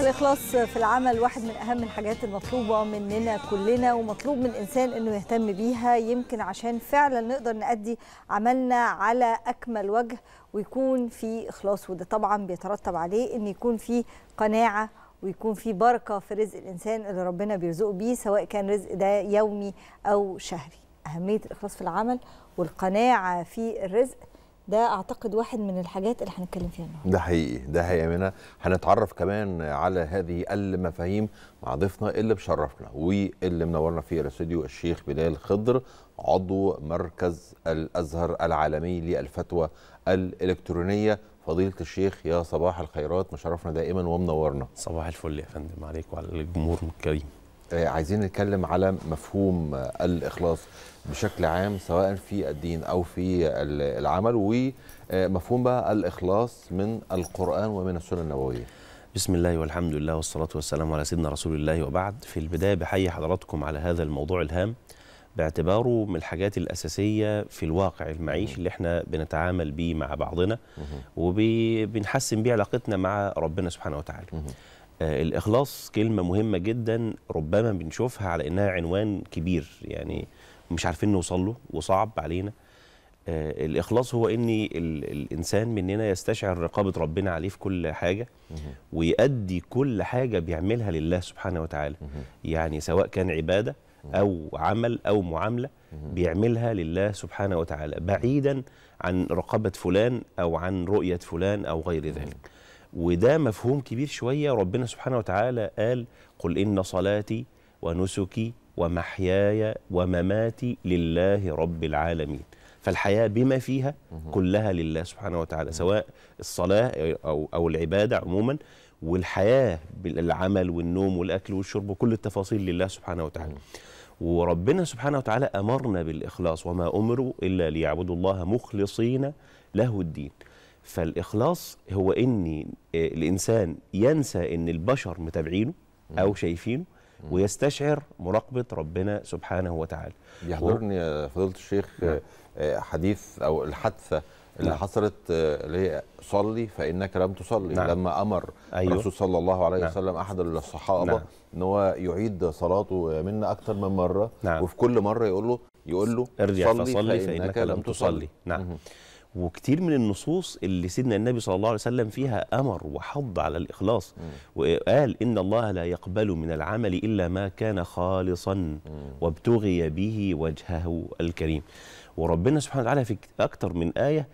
الإخلاص في العمل واحد من أهم الحاجات المطلوبة مننا كلنا ومطلوب من إنسان إنه يهتم بيها يمكن عشان فعلا نقدر نأدي عملنا على أكمل وجه ويكون في إخلاص وده طبعا بيترتب عليه إن يكون في قناعة ويكون في بركة في رزق الإنسان اللي ربنا بيرزقه بيه سواء كان رزق ده يومي أو شهري أهمية الإخلاص في العمل والقناعة في الرزق ده اعتقد واحد من الحاجات اللي هنتكلم فيها النهارده ده حقيقي ده حقيقي منى هنتعرف كمان على هذه المفاهيم مع ضيفنا اللي بشرفنا واللي منورنا في الاستوديو الشيخ بلال خضر عضو مركز الازهر العالمي للفتوى الالكترونيه فضيله الشيخ يا صباح الخيرات مشرفنا دائما ومنورنا صباح الفل يا فندم عليك وعلى الجمهور الكريم آه، عايزين نتكلم على مفهوم آه، الاخلاص بشكل عام سواء في الدين او في العمل ومفهوم آه، بقى الاخلاص من القران ومن السنه النبويه. بسم الله والحمد لله والصلاه والسلام على سيدنا رسول الله وبعد في البدايه بحيي حضراتكم على هذا الموضوع الهام باعتباره من الحاجات الأساسية في الواقع المعيشي اللي احنا بنتعامل بيه مع بعضنا وبنحسن بيه علاقتنا مع ربنا سبحانه وتعالى آه، الإخلاص كلمة مهمة جدا ربما بنشوفها على إنها عنوان كبير يعني مش عارفين نوصل له وصعب علينا آه، الإخلاص هو إن الإنسان مننا يستشعر رقابة ربنا عليه في كل حاجة ويؤدي كل حاجة بيعملها لله سبحانه وتعالى يعني سواء كان عبادة أو عمل أو معاملة بيعملها لله سبحانه وتعالى بعيدا عن رقابة فلان أو عن رؤية فلان أو غير ذلك وده مفهوم كبير شوية ربنا سبحانه وتعالى قال قل إن صلاتي ونسكي ومحياي ومماتي لله رب العالمين فالحياة بما فيها كلها لله سبحانه وتعالى سواء الصلاة أو, أو العبادة عموما والحياة بالعمل والنوم والأكل والشرب وكل التفاصيل لله سبحانه وتعالى وربنا سبحانه وتعالى أمرنا بالإخلاص وما أمروا إلا ليعبدوا الله مخلصين له الدين فالاخلاص هو ان آه، الانسان ينسى ان البشر متابعينه او شايفينه ويستشعر مراقبه ربنا سبحانه وتعالى يحضرني يا فضيله الشيخ آه، نعم. آه، حديث او الحادثه اللي نعم. حصلت اللي هي صلي فانك لم تصلي نعم. لما امر أيوه. الرسول صلى الله عليه نعم. وسلم احد الصحابه نعم. ان هو يعيد صلاته منا اكثر من مره نعم. وفي كل مره يقول له يقول له ارجع صلي فصلي فانك, فإنك لم تصلي, تصلي. نعم وكتير من النصوص اللي سيدنا النبي صلى الله عليه وسلم فيها أمر وحض على الإخلاص وقال إن الله لا يقبل من العمل إلا ما كان خالصا وابتغي به وجهه الكريم وربنا سبحانه وتعالى في أكتر من آية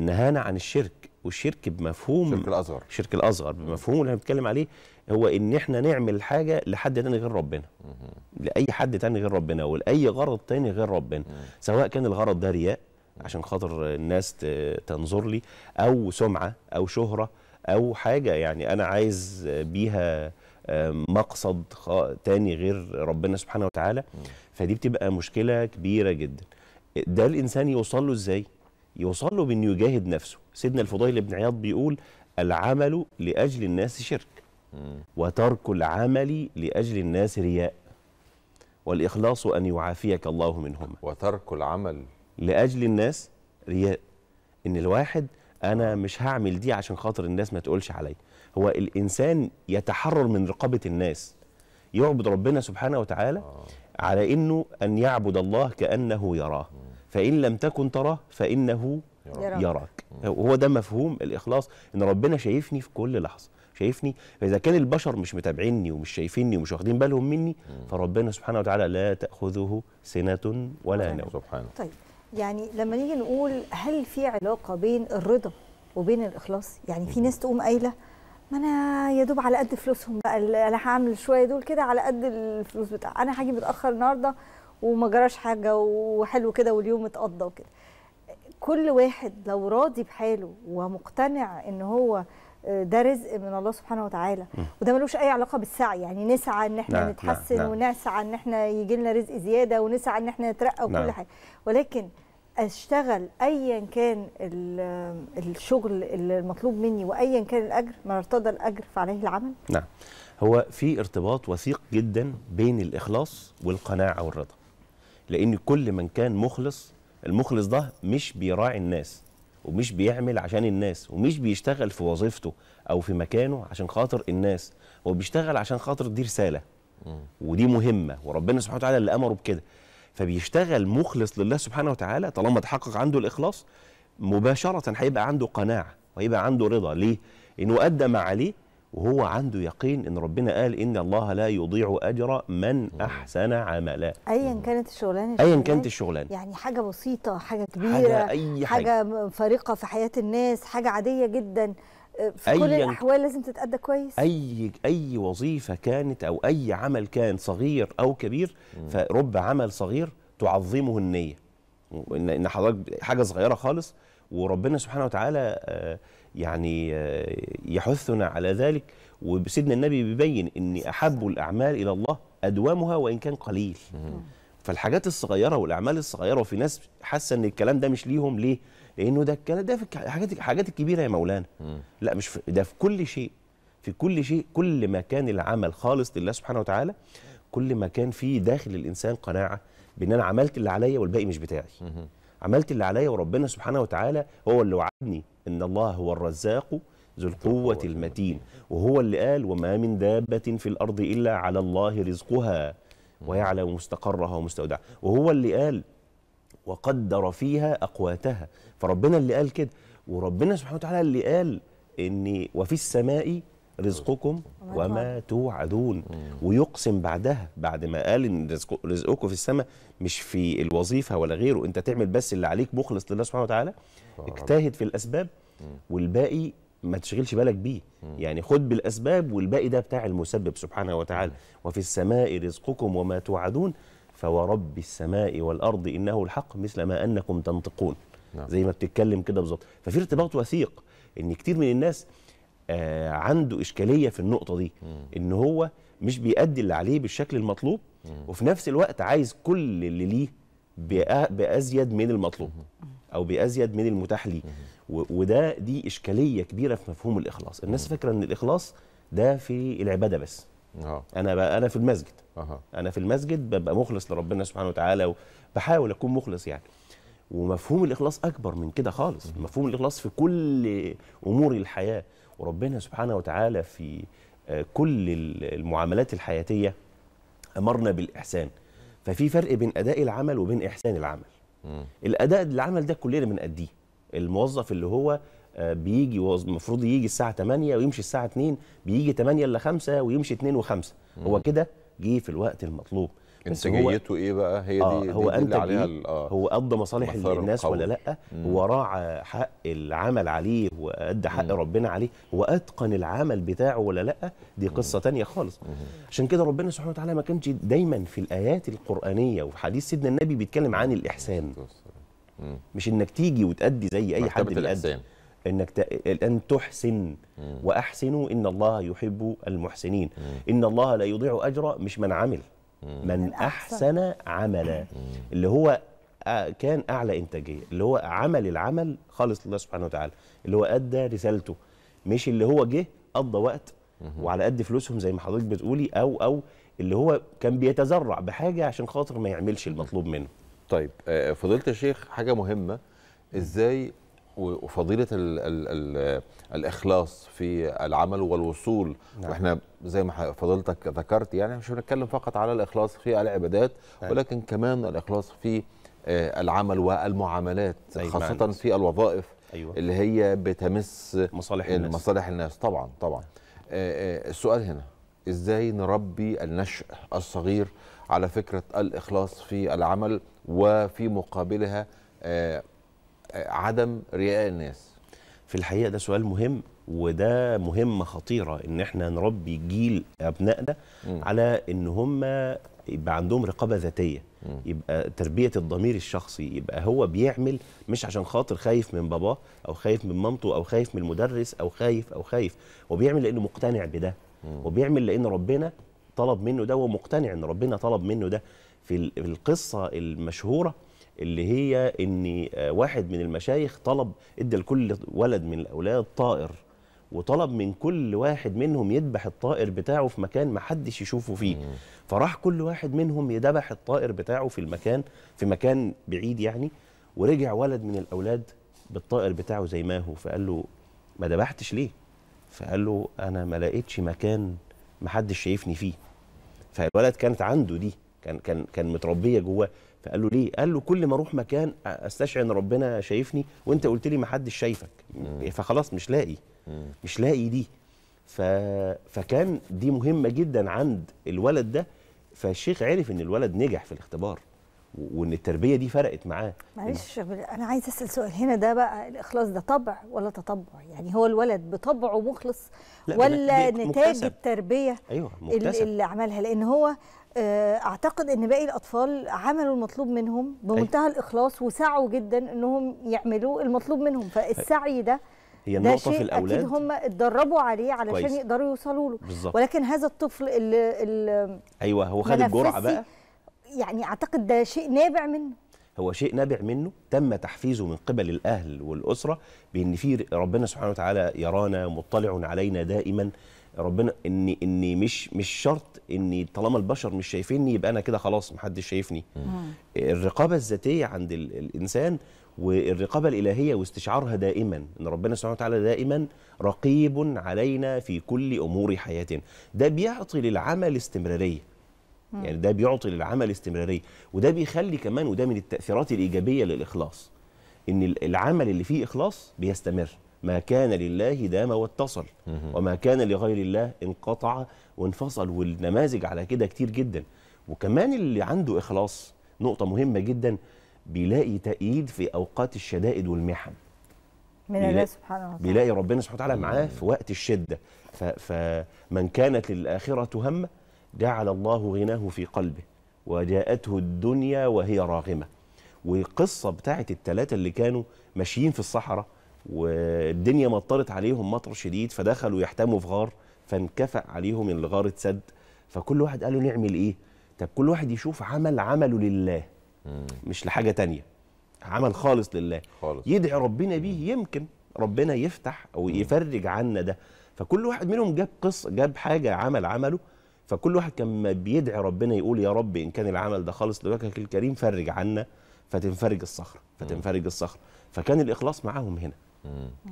نهانا عن الشرك والشرك بمفهوم الشرك الأصغر الشرك الأصغر بمفهوم اللي بنتكلم عليه هو إن إحنا نعمل حاجة لحد تاني غير ربنا لأي حد تاني غير ربنا ولأي غرض تاني غير ربنا سواء كان الغرض ده رياء عشان خاطر الناس تنظر لي او سمعه او شهره او حاجه يعني انا عايز بيها مقصد تاني غير ربنا سبحانه وتعالى فدي بتبقى مشكله كبيره جدا ده الانسان يوصل له ازاي يوصل له بانه يجاهد نفسه سيدنا الفضيل بن عياض بيقول العمل لاجل الناس شرك وترك العمل لاجل الناس رياء والاخلاص ان يعافيك الله منهما وترك العمل لاجل الناس رياء ان الواحد انا مش هعمل دي عشان خاطر الناس ما تقولش عليا هو الانسان يتحرر من رقابه الناس يعبد ربنا سبحانه وتعالى آه. على انه ان يعبد الله كانه يراه فان لم تكن تراه فانه يراك, يراك. هو ده مفهوم الاخلاص ان ربنا شايفني في كل لحظه شايفني فاذا كان البشر مش متابعيني ومش شايفيني ومش واخدين بالهم مني فربنا سبحانه وتعالى لا تاخذه سنه ولا آه. نوم سبحانه طيب يعني لما نيجي نقول هل في علاقه بين الرضا وبين الاخلاص يعني في ناس تقوم قايله ما انا يا دوب على قد فلوسهم بقى انا هعمل شويه دول كده على قد الفلوس بتاع انا هاجي متاخر النهارده وما جراش حاجه وحلو كده واليوم اتقضى وكده كل واحد لو راضي بحاله ومقتنع ان هو آه، ده رزق من الله سبحانه وتعالى وده ملوش اي علاقه بالسعي يعني نسعى ان احنا نعم، نتحسن نعم، نعم. ونسعى ان احنا يجي لنا رزق زياده ونسعى ان احنا نترقى وكل حاجه ولكن اشتغل ايا كان الشغل اللي المطلوب مني وايا كان الاجر ما ارتضى الاجر فعليه العمل نعم هو في ارتباط وثيق جدا بين الاخلاص والقناعه والرضا لان كل من كان مخلص المخلص ده مش بيراعي الناس ومش بيعمل عشان الناس ومش بيشتغل في وظيفته او في مكانه عشان خاطر الناس هو بيشتغل عشان خاطر دي رساله ودي مهمه وربنا سبحانه وتعالى اللي امره بكده فبيشتغل مخلص لله سبحانه وتعالى طالما تحقق عنده الإخلاص مباشرة هيبقى عنده قناعة وهيبقى عنده رضا ليه؟ إنه أدى ما عليه وهو عنده يقين ان ربنا قال ان الله لا يضيع اجر من احسن عملا ايا كانت الشغلانه ايا كانت الشغلانه يعني حاجه بسيطه حاجه كبيره حاجه, أي حاجة, حاجة فارقه في حياه الناس حاجه عاديه جدا في كل الاحوال لازم تتادى كويس اي اي وظيفه كانت او اي عمل كان صغير او كبير فرب عمل صغير تعظمه النيه ان حضرتك حاجه صغيره خالص وربنا سبحانه وتعالى آه، يعني آه، يحثنا على ذلك وسيدنا النبي بيبين ان احب الاعمال الى الله ادومها وان كان قليل فالحاجات الصغيره والاعمال الصغيره وفي ناس حاسه ان الكلام ده مش ليهم ليه لانه ده الكلام ده في الحاجات الحاجات الكبيره يا مولانا م. لا مش في ده في كل شيء في كل شيء كل ما كان العمل خالص لله سبحانه وتعالى كل ما كان في داخل الانسان قناعه بان انا عملت اللي عليا والباقي مش بتاعي م. عملت اللي عليا وربنا سبحانه وتعالى هو اللي وعدني ان الله هو الرزاق ذو القوة المتين وهو اللي قال وما من دابة في الأرض إلا على الله رزقها ويعلم مستقرها ومستودعها وهو اللي قال وقدر فيها أقواتها فربنا اللي قال كده وربنا سبحانه وتعالى اللي قال إن وفي السماء رزقكم وما توعدون ويقسم بعدها بعد ما قال ان رزقكم في السماء مش في الوظيفه ولا غيره انت تعمل بس اللي عليك مخلص لله سبحانه وتعالى اجتهد في الاسباب والباقي ما تشغلش بالك بيه يعني خد بالاسباب والباقي ده بتاع المسبب سبحانه وتعالى وفي السماء رزقكم وما توعدون فورب السماء والأرض إنه الحق مثل ما أنكم تنطقون نعم. زي ما بتتكلم كده بالظبط ففي ارتباط وثيق إن كتير من الناس آه عنده إشكالية في النقطة دي م. إن هو مش بيأدي اللي عليه بالشكل المطلوب م. وفي نفس الوقت عايز كل اللي ليه بأزيد من المطلوب أو بأزيد من المتاح ليه وده دي إشكالية كبيرة في مفهوم الإخلاص الناس فاكرة إن الإخلاص ده في العبادة بس أوه. انا بقى انا في المسجد أوه. انا في المسجد ببقى مخلص لربنا سبحانه وتعالى وبحاول اكون مخلص يعني ومفهوم الاخلاص اكبر من كده خالص مم. مفهوم الاخلاص في كل امور الحياه وربنا سبحانه وتعالى في آه، كل المعاملات الحياتيه امرنا بالاحسان ففي فرق بين اداء العمل وبين احسان العمل مم. الاداء العمل ده كلنا بنأديه الموظف اللي هو بيجي المفروض يجي الساعه 8 ويمشي الساعه 2 بيجي 8 الا 5 ويمشي 2 و5 هو كده جه في الوقت المطلوب انتاجيته ايه بقى هي آه دي, هو دي عليها آه هو قضى مصالح الناس ولا لا هو راعى حق العمل عليه وادى حق مم. ربنا عليه هو اتقن العمل بتاعه ولا لا دي قصه مم. تانية خالص مم. عشان كده ربنا سبحانه وتعالى ما كانش دايما في الايات القرانيه وفي حديث سيدنا النبي بيتكلم عن الاحسان مم. مش انك تيجي وتادي زي اي حد بيأدي انك ت... ان تحسن واحسنوا ان الله يحب المحسنين ان الله لا يضيع اجر مش من عمل من احسن عملا اللي هو كان اعلى انتاجيه اللي هو عمل العمل خالص لله سبحانه وتعالى اللي هو ادى رسالته مش اللي هو جه قضى وقت وعلى قد فلوسهم زي ما حضرتك بتقولي او او اللي هو كان بيتزرع بحاجه عشان خاطر ما يعملش المطلوب منه طيب آه، فضلت يا شيخ حاجه مهمه ازاي وفضيله الـ الـ الـ الاخلاص في العمل والوصول نعم. واحنا زي ما فضلتك ذكرت يعني مش بنتكلم فقط على الاخلاص في العبادات أيوة. ولكن كمان الاخلاص في آه، العمل والمعاملات خاصه في الوظائف أيوة. اللي هي بتمس مصالح الناس مصالح الناس طبعا طبعا آه، آه، السؤال هنا ازاي نربي النشء الصغير على فكره الاخلاص في العمل وفي مقابلها عدم رئاء الناس في الحقيقه ده سؤال مهم وده مهمه خطيره ان احنا نربي جيل ابنائنا على ان هم يبقى عندهم رقابه ذاتيه يبقى تربيه الضمير الشخصي يبقى هو بيعمل مش عشان خاطر خايف من باباه او خايف من مامته او خايف من المدرس او خايف او خايف هو بيعمل لانه مقتنع بده وبيعمل لان ربنا طلب منه ده ومقتنع ان ربنا طلب منه ده في القصه المشهوره اللي هي ان آه، واحد من المشايخ طلب ادى لكل ولد من الاولاد طائر وطلب من كل واحد منهم يذبح الطائر بتاعه في مكان ما حدش يشوفه فيه فراح كل واحد منهم يذبح الطائر بتاعه في المكان في مكان بعيد يعني ورجع ولد من الاولاد بالطائر بتاعه زي ما هو فقال له ما ذبحتش ليه فقال له انا ما لقيتش مكان ما حدش شايفني فيه فالولد كانت عنده دي كان كان كان متربيه جواه فقال له ليه؟ قال له كل ما اروح مكان استشعر ان ربنا شايفني وانت قلت لي ما حدش شايفك فخلاص مش لاقي مش لاقي دي ف... فكان دي مهمه جدا عند الولد ده فالشيخ عرف ان الولد نجح في الاختبار وان التربيه دي فرقت معاه معلش انا عايز اسال سؤال هنا ده بقى الاخلاص ده طبع ولا تطبع يعني هو الولد بطبعه مخلص ولا نتاج مكتسب. التربيه أيوة مكتسب. اللي عملها لان هو آه، اعتقد ان باقي الاطفال عملوا المطلوب منهم بمنتهى أيوة. الاخلاص وسعوا جدا انهم يعملوا المطلوب منهم فالسعي ده هي النقطه في الاولاد اكيد هم اتدربوا عليه علشان كويس. يقدروا يوصلوا له بالزبط. ولكن هذا الطفل اللي, اللي ايوه هو خد الجرعه بقى يعني اعتقد ده شيء نابع منه هو شيء نابع منه تم تحفيزه من قبل الاهل والاسره بان في ربنا سبحانه وتعالى يرانا مطلع علينا دائما ربنا ان ان مش مش شرط ان طالما البشر مش شايفيني يبقى انا كده خلاص محدش شايفني الرقابه الذاتيه عند الانسان والرقابه الالهيه واستشعارها دائما ان ربنا سبحانه وتعالى دائما رقيب علينا في كل امور حياتنا ده بيعطي للعمل استمراريه يعني ده بيعطي للعمل استمراريه وده بيخلي كمان وده من التاثيرات الايجابيه للاخلاص ان العمل اللي فيه اخلاص بيستمر ما كان لله دام واتصل وما كان لغير الله انقطع وانفصل والنماذج على كده كتير جدا وكمان اللي عنده اخلاص نقطه مهمه جدا بيلاقي تأييد في اوقات الشدائد والمحن من الله سبحانه وتعالى بيلاقي ربنا سبحانه وتعالى معاه في وقت الشده فمن كانت للاخره همه جعل الله غناه في قلبه وجاءته الدنيا وهي راغمة والقصة بتاعت التلاتة اللي كانوا ماشيين في الصحراء والدنيا مطرت عليهم مطر شديد فدخلوا يحتموا في غار فانكفأ عليهم الغار اتسد فكل واحد قالوا نعمل ايه طب كل واحد يشوف عمل عمله لله مش لحاجة تانية عمل خالص لله خالص. يدعي ربنا بيه يمكن ربنا يفتح او يفرج عنا ده فكل واحد منهم جاب قصه جاب حاجه عمل عمله فكل واحد كان بيدعي ربنا يقول يا رب ان كان العمل ده خالص لوجهك الكريم فرج عنا فتنفرج الصخره فتنفرج الصخره فكان الاخلاص معاهم هنا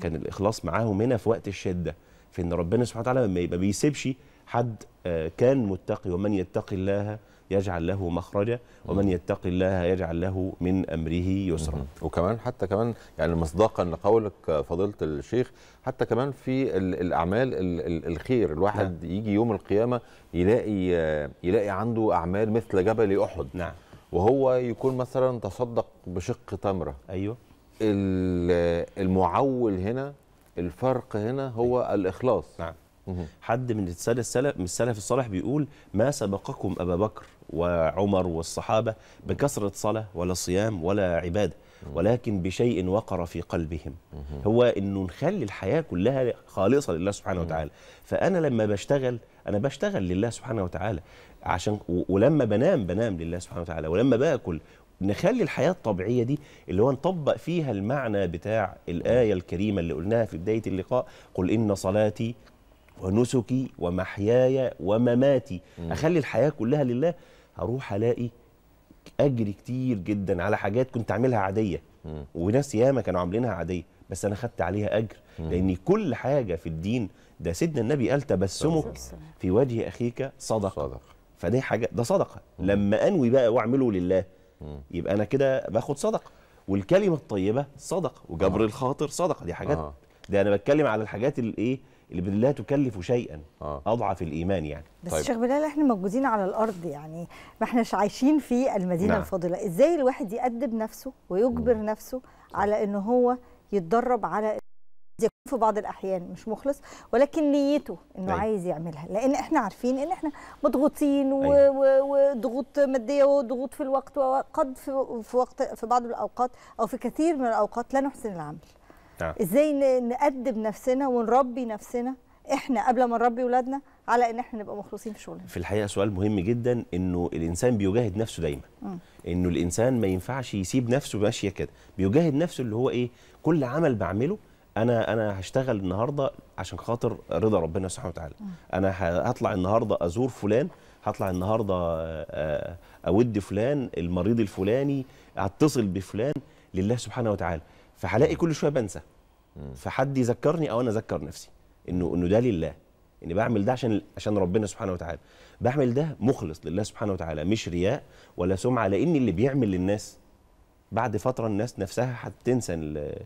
كان الاخلاص معاهم هنا في وقت الشده في ان ربنا سبحانه وتعالى ما بيسيبش حد آه، كان متقي ومن يتقي الله يجعل له مخرجا ومن يتق الله يجعل له من امره يسرا وكمان حتى كمان يعني مصداقا لقولك فضيله الشيخ حتى كمان في الاعمال الخير الواحد نعم. يجي يوم القيامه يلاقي يلاقي عنده اعمال مثل جبل احد نعم وهو يكون مثلا تصدق بشق تمره ايوه المعول هنا الفرق هنا هو أيوة. الاخلاص نعم حد من السلف من السلف الصالح بيقول ما سبقكم ابا بكر وعمر والصحابه بكثره صلاه ولا صيام ولا عباده ولكن بشيء وقر في قلبهم هو انه نخلي الحياه كلها خالصه لله سبحانه وتعالى فانا لما بشتغل انا بشتغل لله سبحانه وتعالى عشان ولما بنام بنام لله سبحانه وتعالى ولما باكل نخلي الحياة الطبيعية دي اللي هو نطبق فيها المعنى بتاع الآية الكريمة اللي قلناها في بداية اللقاء قل إن صلاتي ونسكي ومحياي ومماتي مم. اخلي الحياه كلها لله هروح الاقي اجر كتير جدا على حاجات كنت اعملها عاديه وناس ياما كانوا عاملينها عاديه بس انا خدت عليها اجر مم. لان كل حاجه في الدين ده سيدنا النبي قال تبسمك في وجه اخيك صدقه صدق. فدي حاجه ده صدقه مم. لما انوي بقى واعمله لله مم. يبقى انا كده باخد صدقه والكلمه الطيبه صدقه وجبر آه. الخاطر صدقه دي حاجات آه. ده انا بتكلم على الحاجات الايه اللي لا تكلف شيئا آه. اضعف الايمان يعني بس طيب. شيخ بلال احنا موجودين على الارض يعني ما احناش عايشين في المدينه نعم. الفاضله ازاي الواحد يأدب نفسه ويجبر مم. نفسه على ان هو يتدرب على يكون في بعض الاحيان مش مخلص ولكن نيته انه أي. أيوه. عايز يعملها لان احنا عارفين ان احنا مضغوطين وضغوط أيوه. ماديه وضغوط في الوقت وقد في وقت في بعض الاوقات او في كثير من الاوقات لا نحسن العمل نعم. ازاي نأدب نفسنا ونربي نفسنا احنا قبل ما نربي ولادنا على ان احنا نبقى مخلصين في شغلنا في الحقيقه سؤال مهم جدا انه الانسان بيجاهد نفسه دايما م. انه الانسان ما ينفعش يسيب نفسه ماشيه كده بيجاهد نفسه اللي هو ايه كل عمل بعمله انا انا هشتغل النهارده عشان خاطر رضا ربنا سبحانه وتعالى م. انا هطلع النهارده ازور فلان هطلع النهارده آه، آه، اود فلان المريض الفلاني اتصل بفلان لله سبحانه وتعالى فهلاقي كل شويه بنسى فحد يذكرني او انا اذكر نفسي انه انه ده لله اني بعمل ده عشان عشان ربنا سبحانه وتعالى بعمل ده مخلص لله سبحانه وتعالى مش رياء ولا سمعه لان اللي بيعمل للناس بعد فتره الناس نفسها هتنسى اللي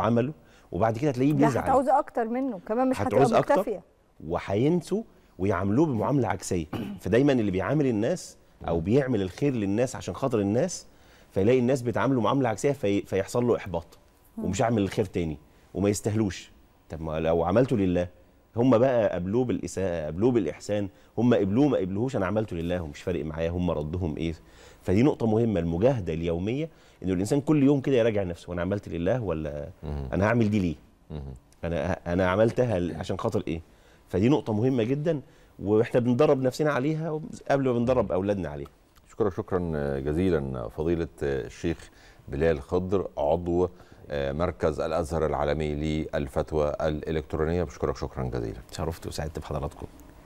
عمله وبعد كده هتلاقيه بيزعل هتعوز اكتر منه كمان مش هتعوز اكتر وهينسوا ويعاملوه بمعامله عكسيه فدايما اللي بيعامل الناس او بيعمل الخير للناس عشان خاطر الناس فيلاقي الناس بتعامله معامله عكسيه في فيحصل له احباط ومش هعمل الخير تاني وما يستاهلوش طب ما لو عملته لله هم بقى قبلوه بالاساءه قبلوه بالاحسان هم قبلوه ما قبلوهوش انا عملته لله ومش فارق معايا هم ردهم ايه فدي نقطه مهمه المجاهده اليوميه انه الانسان كل يوم كده يراجع نفسه انا عملت لله ولا انا هعمل دي ليه انا انا عملتها عشان خاطر ايه فدي نقطه مهمه جدا واحنا بندرب نفسنا عليها قبل ما بندرب اولادنا عليها شكرا شكرا جزيلا فضيله الشيخ بلال خضر عضو آه، مركز الازهر العالمي للفتوى الالكترونيه بشكرك شكرا جزيلا شرفت وسعدت بحضراتكم